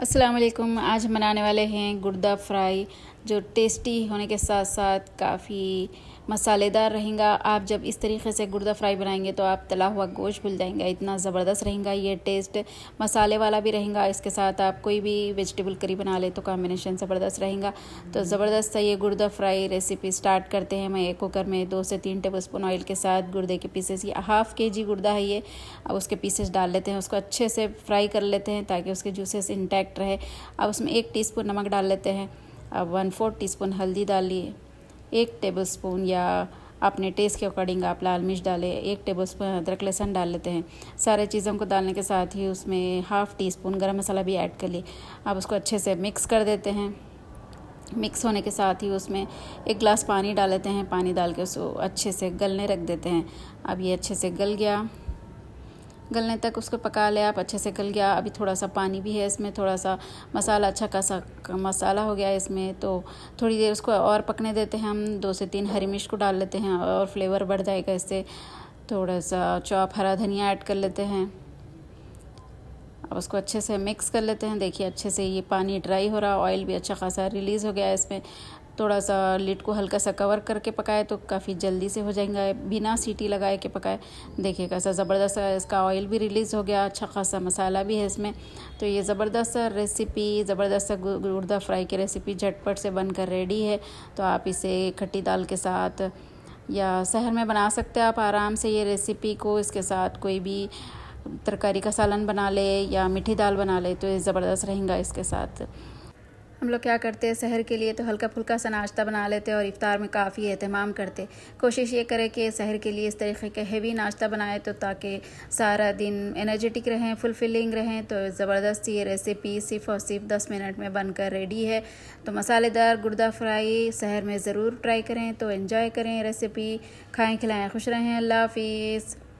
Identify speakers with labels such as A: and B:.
A: वालेकुम आज हम बनाने वाले हैं गुर्दा फ्राई जो टेस्टी होने के साथ साथ काफ़ी मसालेदार रहेगा आप जब इस तरीके से गुर्दा फ्राई बनाएंगे तो आप तला हुआ गोश्त भूल जाएंगे इतना ज़बरदस्त रहेगा ये टेस्ट मसाले वाला भी रहेगा इसके साथ आप कोई भी वेजिटेबल करी बना ले तो कॉम्बिनेशन ज़बरदस्त रहेगा तो ज़बरदस्त ये गुर्दा फ्राई रेसिपी स्टार्ट करते हैं मैं एक कुकर में दो से तीन टेबल स्पून ऑयल के साथ गुर्दे के पीसेस ये हाफ़ के जी गुर्दा है ये अब उसके पीसेस डाल लेते हैं उसको अच्छे से फ्राई कर लेते हैं ताकि उसके जूसेस इंटैक्ट रहे अब उसमें एक टीस्पून नमक डाल लेते हैं अब वन फोर्थ टीस्पून हल्दी डालिए एक टेबलस्पून या अपने टेस्ट के अकॉर्डिंग आप लाल मिर्च डालें एक टेबल स्पून अदरक लहसन डाल लेते हैं सारे चीज़ों को डालने के साथ ही उसमें हाफ़ टी स्पून गर्म मसाला भी ऐड कर लिए आप उसको अच्छे से मिक्स कर देते हैं मिक्स होने के साथ ही उसमें एक गिलास पानी डाल लेते हैं पानी डाल के उसको अच्छे से गलने रख देते हैं अब ये अच्छे से गल गया गलने तक उसको पका लिया आप अच्छे से गल गया अभी थोड़ा सा पानी भी है इसमें थोड़ा सा मसाला अच्छा खासा मसाला हो गया इसमें तो थोड़ी देर उसको और पकने देते हैं हम दो से तीन हरी मिर्च को डाल लेते हैं और फ्लेवर बढ़ जाएगा इससे थोड़ा सा चॉप हरा धनिया ऐड कर लेते हैं अब उसको अच्छे से मिक्स कर लेते हैं देखिए अच्छे से ये पानी ड्राई हो रहा ऑयल भी अच्छा खासा रिलीज़ हो गया है इसमें थोड़ा सा लिड को हल्का सा कवर करके पकाए तो काफ़ी जल्दी से हो जाएगा बिना सीटी लगाए के पकाए देखिए कैसा ज़बरदस्त इसका ऑयल भी रिलीज़ हो गया अच्छा खासा मसाला भी है इसमें तो ये ज़बरदस्त रेसिपी ज़बरदस्त गुर्दा फ्राई की रेसिपी झटपट से बनकर रेडी है तो आप इसे खट्टी दाल के साथ या शहर में बना सकते हैं आप आराम से ये रेसिपी को इसके साथ कोई भी तरकारी का सालन बना ले या मीठी दाल बना ले तो ये ज़बरदस्त रहेगा इसके साथ हम लोग क्या करते हैं शहर के लिए तो हल्का फुल्का सा नाश्ता बना लेते हैं और इफ़ार में काफ़ी अहतमाम करते कोशिश ये करें कि शहर के लिए इस तरीके का हेवी नाश्ता बनाए तो ताकि सारा दिन एनर्जेटिक रहें फुलफिलिंग रहें तो ज़बरदस्त ये रेसिपी सिर्फ और सिर्फ दस मिनट में बनकर रेडी है तो मसालेदार गुर्दा फ्राई शहर में ज़रूर ट्राई करें तो इन्जॉय करें रेसिपी खाएँ खिलाएँ खुश रहें अल्लाह हाफिज़